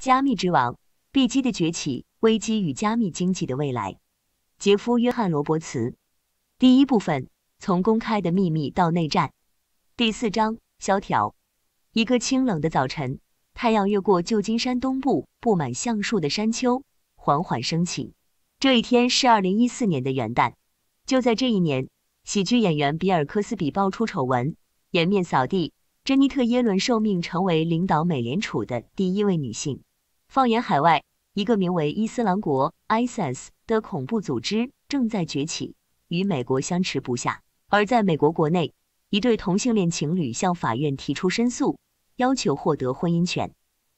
加密之王，币基的崛起、危机与加密经济的未来。杰夫·约翰·罗伯茨。第一部分：从公开的秘密到内战。第四章：萧条。一个清冷的早晨，太阳越过旧金山东部布满橡树的山丘，缓缓升起。这一天是二零一四年的元旦。就在这一年，喜剧演员比尔·科斯比爆出丑闻，颜面扫地；珍妮特·耶伦受命成为领导美联储的第一位女性。放眼海外，一个名为伊斯兰国 （ISIS） 的恐怖组织正在崛起，与美国相持不下。而在美国国内，一对同性恋情侣向法院提出申诉，要求获得婚姻权。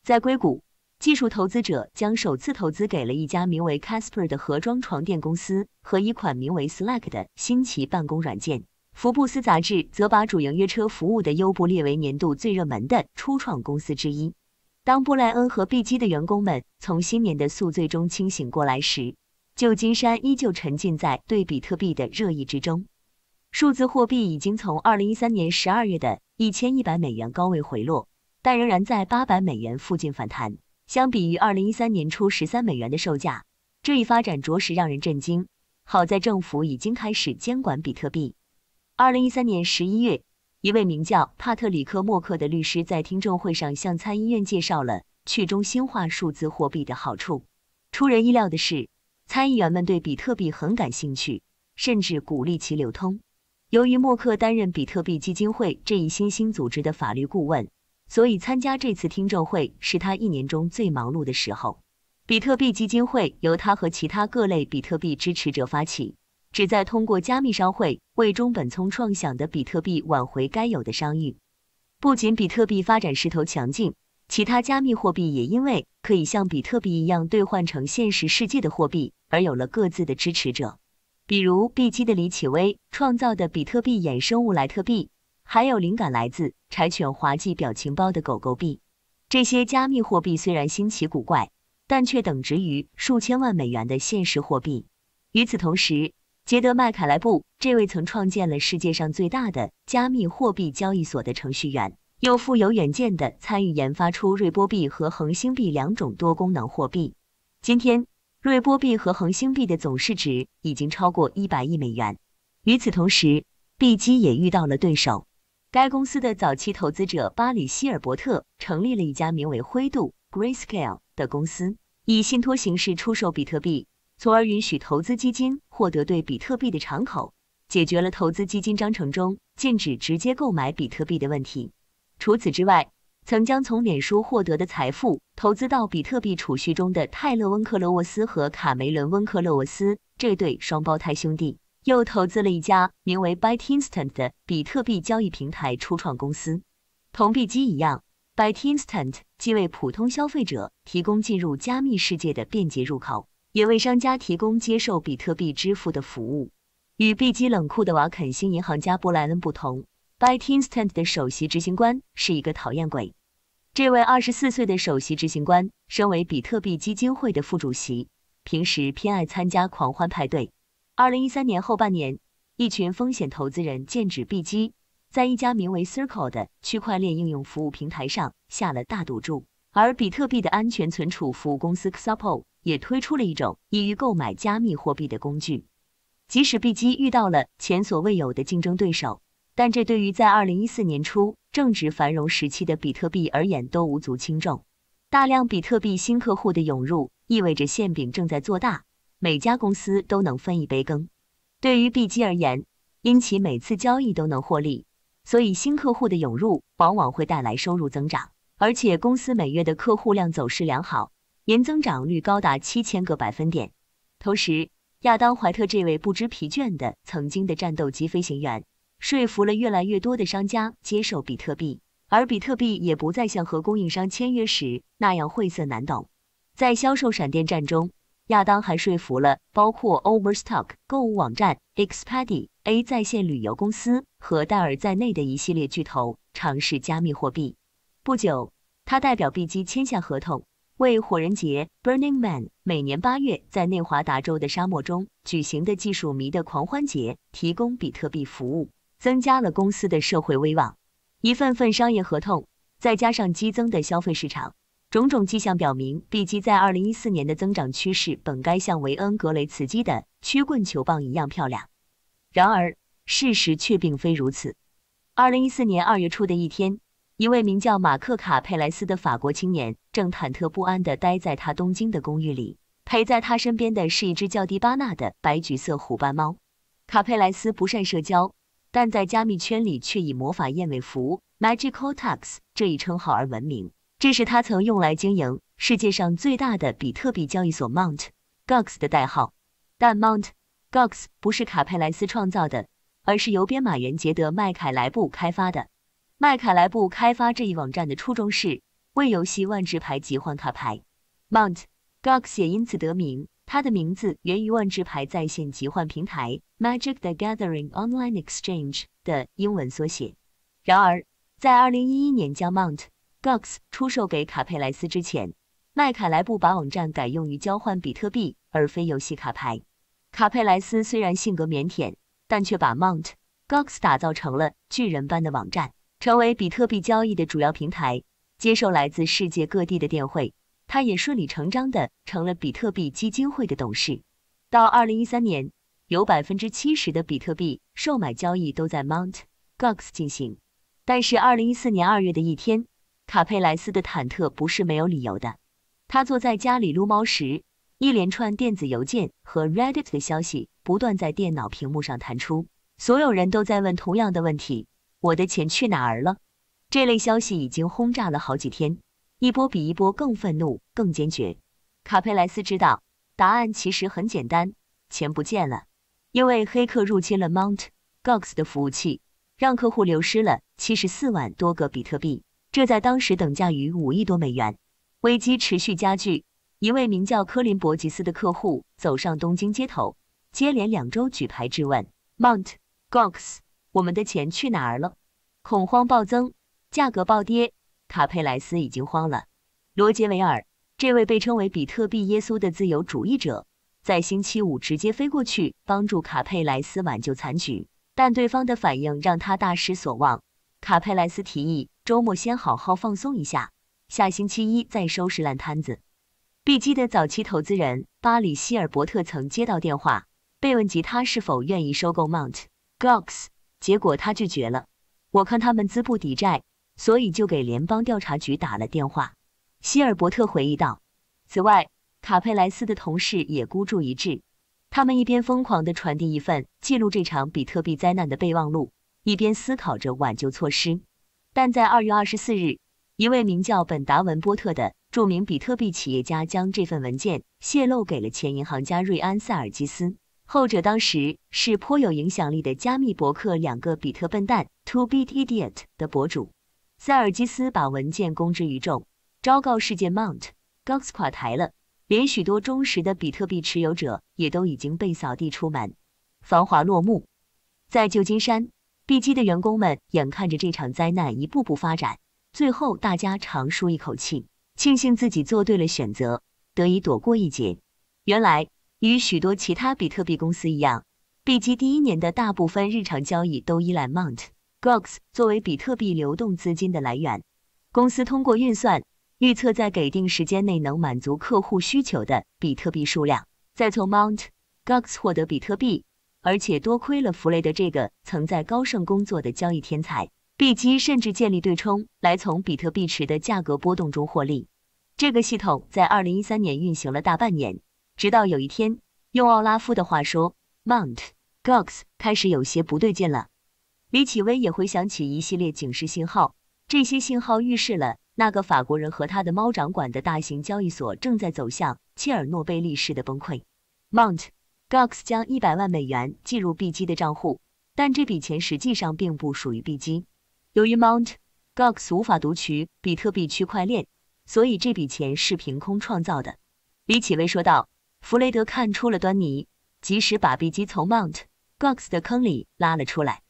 在硅谷，技术投资者将首次投资给了一家名为 Casper 的盒装床垫公司和一款名为 Slack 的新奇办公软件。福布斯杂志则把主营约车服务的优步列为年度最热门的初创公司之一。当布莱恩和比基的员工们从新年的宿醉中清醒过来时，旧金山依旧沉浸在对比特币的热议之中。数字货币已经从2013年12月的一千一百美元高位回落，但仍然在八百美元附近反弹。相比于2013年初十三美元的售价，这一发展着实让人震惊。好在政府已经开始监管比特币。2013年11月。一位名叫帕特里克·默克的律师在听证会上向参议院介绍了去中心化数字货币的好处。出人意料的是，参议员们对比特币很感兴趣，甚至鼓励其流通。由于默克担任比特币基金会这一新兴组织的法律顾问，所以参加这次听证会是他一年中最忙碌的时候。比特币基金会由他和其他各类比特币支持者发起。旨在通过加密商会为中本聪创想的比特币挽回该有的商誉。不仅比特币发展势头强劲，其他加密货币也因为可以像比特币一样兑换成现实世界的货币，而有了各自的支持者。比如，币基的李启威创造的比特币衍生物莱特币，还有灵感来自柴犬滑稽表情包的狗狗币。这些加密货币虽然新奇古怪，但却等值于数千万美元的现实货币。与此同时，杰德·麦凯莱布，这位曾创建了世界上最大的加密货币交易所的程序员，又富有远见的参与研发出瑞波币和恒星币两种多功能货币。今天，瑞波币和恒星币的总市值已经超过一百亿美元。与此同时，币基也遇到了对手。该公司的早期投资者巴里·希尔伯特成立了一家名为灰度 （Grayscale） 的公司，以信托形式出售比特币。从而允许投资基金获得对比特币的敞口，解决了投资基金章程中禁止直接购买比特币的问题。除此之外，曾将从脸书获得的财富投资到比特币储蓄中的泰勒·温克勒沃斯和卡梅伦·温克勒沃斯这对双胞胎兄弟，又投资了一家名为 ByteInstant 的比特币交易平台初创公司。同币机一样，ByteInstant 既为普通消费者提供进入加密世界的便捷入口。也为商家提供接受比特币支付的服务。与币基冷酷的瓦肯星银行家布莱恩不同，ByteInstant 的首席执行官是一个讨厌鬼。这位二十四岁的首席执行官身为比特币基金会的副主席，平时偏爱参加狂欢派对。二零一三年后半年，一群风险投资人剑指币基，在一家名为 Circle 的区块链应用服务平台上下了大赌注，而比特币的安全存储服务公司 Xapo。也推出了一种易于购买加密货币的工具。即使币基遇到了前所未有的竞争对手，但这对于在2014年初正值繁荣时期的比特币而言都无足轻重。大量比特币新客户的涌入意味着馅饼正在做大，每家公司都能分一杯羹。对于币基而言，因其每次交易都能获利，所以新客户的涌入往往会带来收入增长，而且公司每月的客户量走势良好。年增长率高达七千个百分点。同时，亚当怀特这位不知疲倦的曾经的战斗机飞行员，说服了越来越多的商家接受比特币，而比特币也不再像和供应商签约时那样晦涩难懂。在销售闪电战中，亚当还说服了包括 Overstock 购物网站、Expedia 在线旅游公司和戴尔在内的一系列巨头尝试加密货币。不久，他代表 B 机签下合同。为火人节（ Burning Man） 每年八月在内华达州的沙漠中举行的技术迷的狂欢节提供比特币服务，增加了公司的社会威望。一份份商业合同，再加上激增的消费市场，种种迹象表明，b 基在二零一四年的增长趋势本该像维恩·格雷茨基的曲棍球棒一样漂亮。然而，事实却并非如此。二零一四年二月初的一天。一位名叫马克·卡佩莱斯的法国青年正忐忑不安地待在他东京的公寓里，陪在他身边的是一只叫迪巴纳的白橘色虎斑猫。卡佩莱斯不善社交，但在加密圈里却以“魔法燕尾服 ”（Magical Tux） 这一称号而闻名。这是他曾用来经营世界上最大的比特币交易所 Mt. o u n Gox 的代号。但 Mt. o u n Gox 不是卡佩莱斯创造的，而是由编码员杰德·麦凯莱布开发的。麦凯莱布开发这一网站的初衷是为游戏万智牌集换卡牌 （MtG） o n o x 也因此得名。它的名字源于万智牌在线集换平台《Magic: The Gathering Online Exchange》的英文缩写。然而，在2011年将 MtG o n o x 出售给卡佩莱斯之前，麦凯莱布把网站改用于交换比特币，而非游戏卡牌。卡佩莱斯虽然性格腼腆，但却把 MtG o n o x 打造成了巨人般的网站。成为比特币交易的主要平台，接受来自世界各地的电汇，他也顺理成章的成了比特币基金会的董事。到2013年，有70%的比特币售买交易都在 Mt. o u n Gox 进行。但是，2014年2月的一天，卡佩莱斯的忐忑不是没有理由的。他坐在家里撸猫时，一连串电子邮件和 Reddit 的消息不断在电脑屏幕上弹出，所有人都在问同样的问题。我的钱去哪儿了？这类消息已经轰炸了好几天，一波比一波更愤怒、更坚决。卡佩莱斯知道，答案其实很简单：钱不见了，因为黑客入侵了 Mount Gox 的服务器，让客户流失了七十四万多个比特币，这在当时等价于五亿多美元。危机持续加剧，一位名叫科林·博吉斯的客户走上东京街头，接连两周举牌质问 Mount Gox。我们的钱去哪儿了？恐慌暴增，价格暴跌。卡佩莱斯已经慌了。罗杰·维尔，这位被称为“比特币耶稣”的自由主义者，在星期五直接飞过去帮助卡佩莱斯挽救残局，但对方的反应让他大失所望。卡佩莱斯提议周末先好好放松一下，下星期一再收拾烂摊子。B 基的早期投资人巴里·希尔伯特曾接到电话，被问及他是否愿意收购 Mount Gox。结果他拒绝了。我看他们资不抵债，所以就给联邦调查局打了电话。希尔伯特回忆道。此外，卡佩莱斯的同事也孤注一掷，他们一边疯狂地传递一份记录这场比特币灾难的备忘录，一边思考着挽救措施。但在二月二十四日，一位名叫本·达文波特的著名比特币企业家将这份文件泄露给了前银行家瑞安·塞尔基斯。后者当时是颇有影响力的加密博客“两个比特笨蛋 ”（Two Bit Idiot） 的博主塞尔基斯，把文件公之于众，昭告世界：Mont u g o x 垮台了，连许多忠实的比特币持有者也都已经被扫地出门，繁华落幕。在旧金山，币基的员工们眼看着这场灾难一步步发展，最后大家长舒一口气，庆幸自己做对了选择，得以躲过一劫。原来。与许多其他比特币公司一样，币基第一年的大部分日常交易都依赖 Mount g o x 作为比特币流动资金的来源。公司通过运算预测在给定时间内能满足客户需求的比特币数量，再从 Mount g o x 获得比特币。而且多亏了弗雷德这个曾在高盛工作的交易天才，币基甚至建立对冲来从比特币池的价格波动中获利。这个系统在2013年运行了大半年。直到有一天，用奥拉夫的话说，Mount Gox 开始有些不对劲了。李启威也回想起一系列警示信号，这些信号预示了那个法国人和他的猫掌管的大型交易所正在走向切尔诺贝利式的崩溃。Mount Gox 将一百万美元计入 B 基的账户，但这笔钱实际上并不属于 B 基。由于 Mount Gox 无法读取比特币区块链，所以这笔钱是凭空创造的。李启威说道。弗雷德看出了端倪，及时把币机从 Mount Gox 的坑里拉了出来，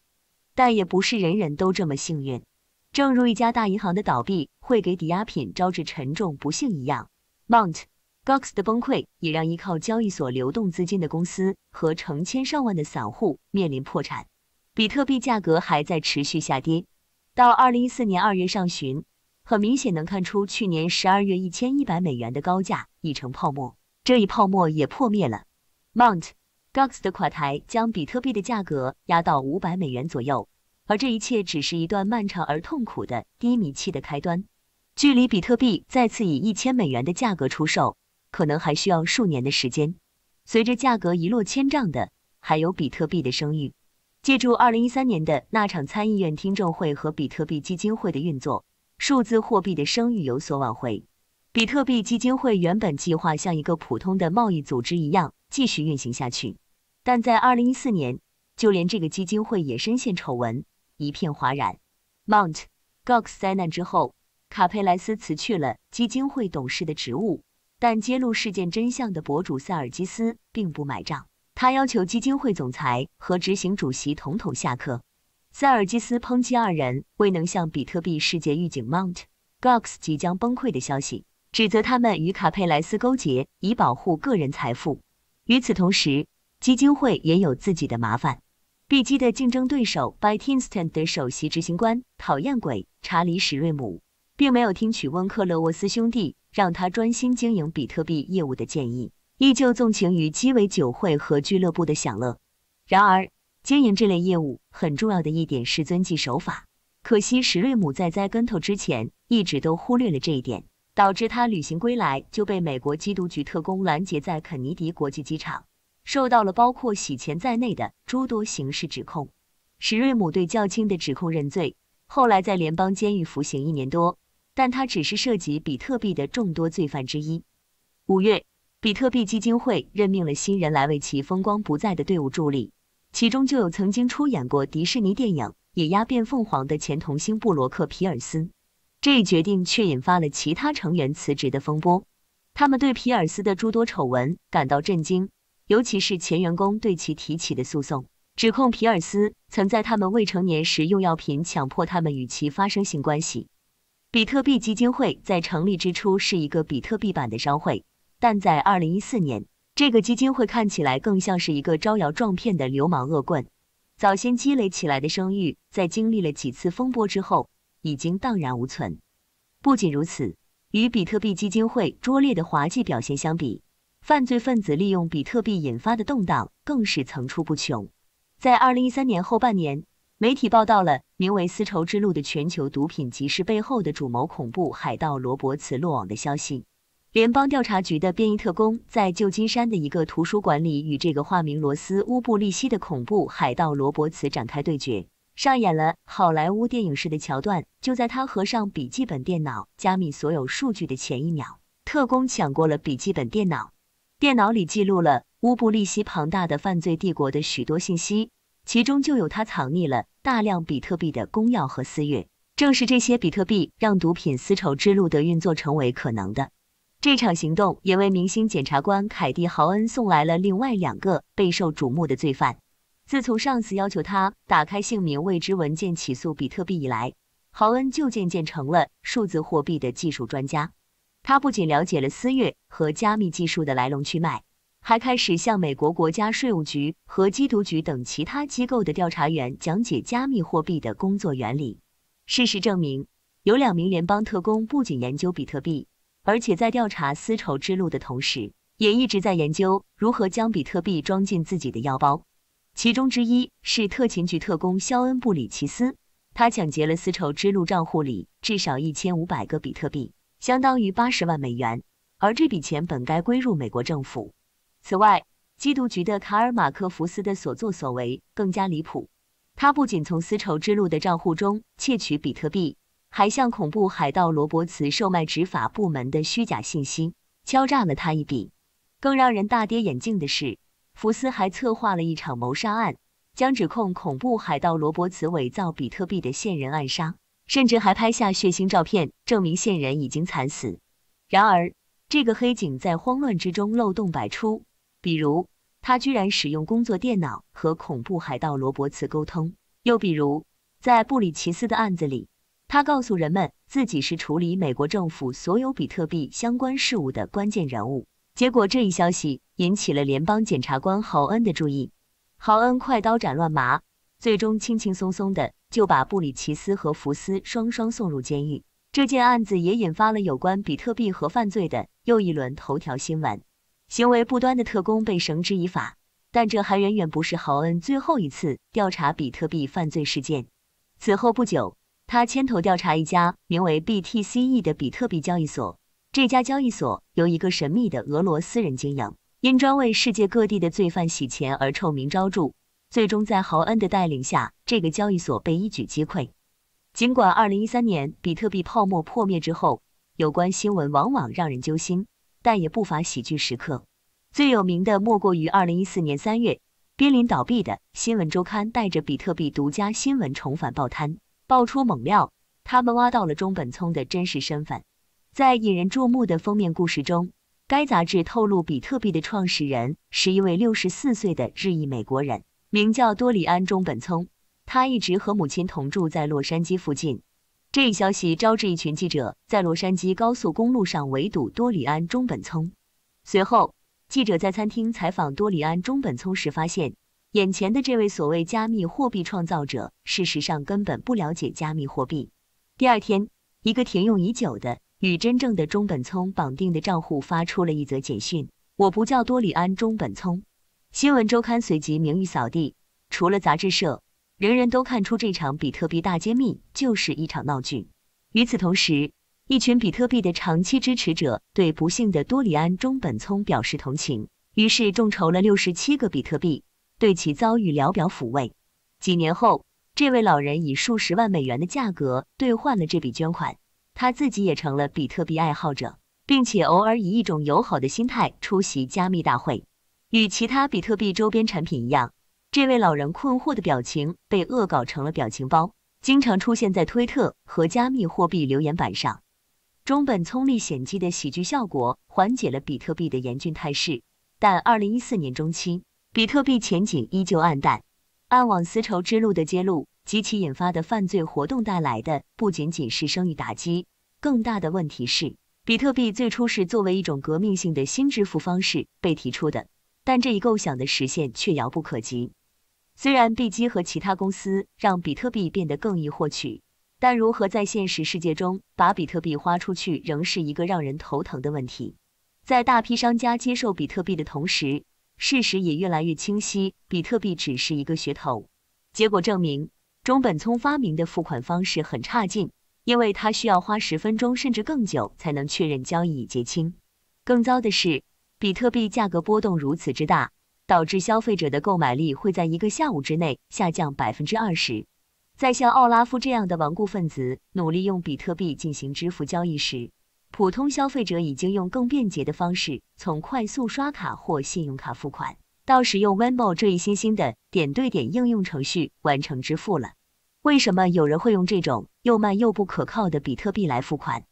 但也不是人人都这么幸运。正如一家大银行的倒闭会给抵押品招致沉重不幸一样，Mount Gox 的崩溃也让依靠交易所流动资金的公司和成千上万的散户面临破产。比特币价格还在持续下跌，到二零一四年二月上旬，很明显能看出去年十二月一千一百美元的高价已成泡沫。这一泡沫也破灭了，Mt. o u n Gox 的垮台将比特币的价格压到五百美元左右，而这一切只是一段漫长而痛苦的低迷期的开端。距离比特币再次以一千美元的价格出售，可能还需要数年的时间。随着价格一落千丈的，还有比特币的声誉。借助2013年的那场参议院听证会和比特币基金会的运作，数字货币的声誉有所挽回。比特币基金会原本计划像一个普通的贸易组织一样继续运行下去，但在二零一四年，就连这个基金会也深陷丑闻，一片哗然。Mt. o u n Gox 灾难之后，卡佩莱斯辞去了基金会董事的职务，但揭露事件真相的博主塞尔基斯并不买账，他要求基金会总裁和执行主席统统下课。塞尔基斯抨击二人未能向比特币世界预警 Mt. o u n Gox 即将崩溃的消息。指责他们与卡佩莱斯勾结，以保护个人财富。与此同时，基金会也有自己的麻烦。B 基的竞争对手 b y t i n s t a n t 的首席执行官讨厌鬼查理·史瑞姆，并没有听取温克勒沃斯兄弟让他专心经营比特币业务的建议，依旧纵情于鸡尾酒会和俱乐部的享乐。然而，经营这类业务很重要的一点是遵纪守法。可惜，史瑞姆在栽跟头之前一直都忽略了这一点。导致他旅行归来就被美国缉毒局特工拦截在肯尼迪国际机场，受到了包括洗钱在内的诸多刑事指控。史瑞姆对较轻的指控认罪，后来在联邦监狱服刑一年多，但他只是涉及比特币的众多罪犯之一。五月，比特币基金会任命了新人来为其风光不再的队伍助力，其中就有曾经出演过迪士尼电影《野鸭变凤凰》的前童星布罗克皮尔斯。这一决定却引发了其他成员辞职的风波。他们对皮尔斯的诸多丑闻感到震惊，尤其是前员工对其提起的诉讼，指控皮尔斯曾在他们未成年时用药品强迫他们与其发生性关系。比特币基金会在成立之初是一个比特币版的商会，但在2014年，这个基金会看起来更像是一个招摇撞骗的流氓恶棍。早先积累起来的声誉，在经历了几次风波之后。已经荡然无存。不仅如此，与比特币基金会拙劣的滑稽表现相比，犯罪分子利用比特币引发的动荡更是层出不穷。在二零一三年后半年，媒体报道了名为“丝绸之路”的全球毒品集市背后的主谋恐怖海盗罗伯茨落网的消息。联邦调查局的便衣特工在旧金山的一个图书馆里与这个化名罗斯乌布利希的恐怖海盗罗伯茨展开对决。上演了好莱坞电影式的桥段。就在他合上笔记本电脑、加密所有数据的前一秒，特工抢过了笔记本电脑。电脑里记录了乌布利希庞大的犯罪帝国的许多信息，其中就有他藏匿了大量比特币的公钥和私钥。正是这些比特币，让毒品丝绸之路的运作成为可能的。这场行动也为明星检察官凯蒂·豪恩送来了另外两个备受瞩目的罪犯。自从上司要求他打开姓名未知文件起诉比特币以来，豪恩就渐渐成了数字货币的技术专家。他不仅了解了私域和加密技术的来龙去脉，还开始向美国国家税务局和缉毒局等其他机构的调查员讲解加密货币的工作原理。事实证明，有两名联邦特工不仅研究比特币，而且在调查丝绸之路的同时，也一直在研究如何将比特币装进自己的腰包。其中之一是特勤局特工肖恩·布里奇斯，他抢劫了丝绸之路账户里至少一千五百个比特币，相当于八十万美元。而这笔钱本该归入美国政府。此外，缉毒局的卡尔·马克福斯的所作所为更加离谱，他不仅从丝绸之路的账户中窃取比特币，还向恐怖海盗罗伯茨售卖执法部门的虚假信息，敲诈了他一笔。更让人大跌眼镜的是。福斯还策划了一场谋杀案，将指控恐怖海盗罗伯茨伪造比特币的线人暗杀，甚至还拍下血腥照片证明线人已经惨死。然而，这个黑警在慌乱之中漏洞百出，比如他居然使用工作电脑和恐怖海盗罗伯茨沟通，又比如在布里奇斯的案子里，他告诉人们自己是处理美国政府所有比特币相关事务的关键人物。结果这一消息引起了联邦检察官豪恩的注意，豪恩快刀斩乱麻，最终轻轻松松的就把布里奇斯和福斯双双送入监狱。这件案子也引发了有关比特币和犯罪的又一轮头条新闻。行为不端的特工被绳之以法，但这还远远不是豪恩最后一次调查比特币犯罪事件。此后不久，他牵头调查一家名为 BTCe 的比特币交易所。这家交易所由一个神秘的俄罗斯人经营，因专为世界各地的罪犯洗钱而臭名昭著。最终在豪恩的带领下，这个交易所被一举击溃。尽管二零一三年比特币泡沫破灭之后，有关新闻往往让人揪心，但也不乏喜剧时刻。最有名的莫过于二零一四年三月，濒临倒闭的《新闻周刊》带着比特币独家新闻重返报摊，爆出猛料：他们挖到了中本聪的真实身份。在引人注目的封面故事中，该杂志透露，比特币的创始人是一位六十四岁的日裔美国人，名叫多里安·中本聪。他一直和母亲同住在洛杉矶附近。这一消息招致一群记者在洛杉矶高速公路上围堵多里安·中本聪。随后，记者在餐厅采访多里安·中本聪时发现，眼前的这位所谓加密货币创造者，事实上根本不了解加密货币。第二天，一个停用已久的。与真正的中本聪绑定的账户发出了一则简讯：“我不叫多里安·中本聪。”新闻周刊随即名誉扫地。除了杂志社，人人都看出这场比特币大揭秘就是一场闹剧。与此同时，一群比特币的长期支持者对不幸的多里安·中本聪表示同情，于是众筹了六十七个比特币，对其遭遇聊表抚慰。几年后，这位老人以数十万美元的价格兑换了这笔捐款。他自己也成了比特币爱好者，并且偶尔以一种友好的心态出席加密大会。与其他比特币周边产品一样，这位老人困惑的表情被恶搞成了表情包，经常出现在推特和加密货币留言板上。《中本聪历险记》的喜剧效果缓解了比特币的严峻态势，但二零一四年中期，比特币前景依旧暗淡。暗网丝绸之路的揭露及其引发的犯罪活动带来的不仅仅是声誉打击。更大的问题是，比特币最初是作为一种革命性的新支付方式被提出的，但这一构想的实现却遥不可及。虽然币基和其他公司让比特币变得更易获取，但如何在现实世界中把比特币花出去仍是一个让人头疼的问题。在大批商家接受比特币的同时，事实也越来越清晰：比特币只是一个噱头。结果证明，中本聪发明的付款方式很差劲。因为它需要花十分钟甚至更久才能确认交易已结清。更糟的是，比特币价格波动如此之大，导致消费者的购买力会在一个下午之内下降百分之二十。在像奥拉夫这样的顽固分子努力用比特币进行支付交易时，普通消费者已经用更便捷的方式，从快速刷卡或信用卡付款，到使用 Venmo 这一新兴的点对点应用程序完成支付了。为什么有人会用这种又慢又不可靠的比特币来付款？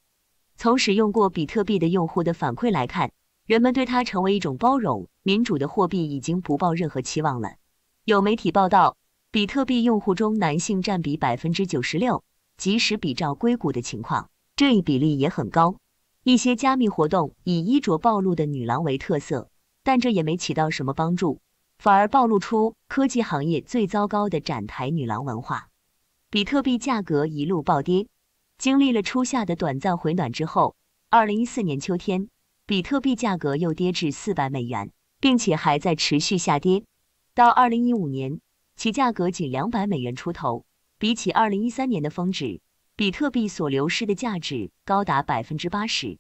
从使用过比特币的用户的反馈来看，人们对它成为一种包容民主的货币已经不抱任何期望了。有媒体报道，比特币用户中男性占比百分之九十六，即使比照硅谷的情况，这一比例也很高。一些加密活动以衣着暴露的女郎为特色，但这也没起到什么帮助，反而暴露出科技行业最糟糕的展台女郎文化。比特币价格一路暴跌，经历了初夏的短暂回暖之后，二零一四年秋天，比特币价格又跌至四百美元，并且还在持续下跌。到二零一五年，其价格仅两百美元出头。比起二零一三年的峰值，比特币所流失的价值高达百分之八十。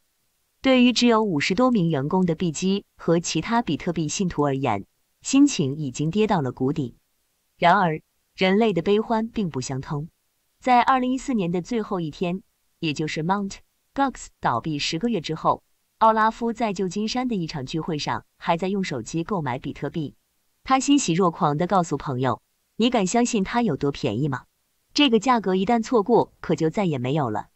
对于只有五十多名员工的币基和其他比特币信徒而言，心情已经跌到了谷底。然而，人类的悲欢并不相通。在二零一四年的最后一天，也就是 Mount g o x 倒闭十个月之后，奥拉夫在旧金山的一场聚会上，还在用手机购买比特币。他欣喜若狂地告诉朋友：“你敢相信它有多便宜吗？这个价格一旦错过，可就再也没有了。”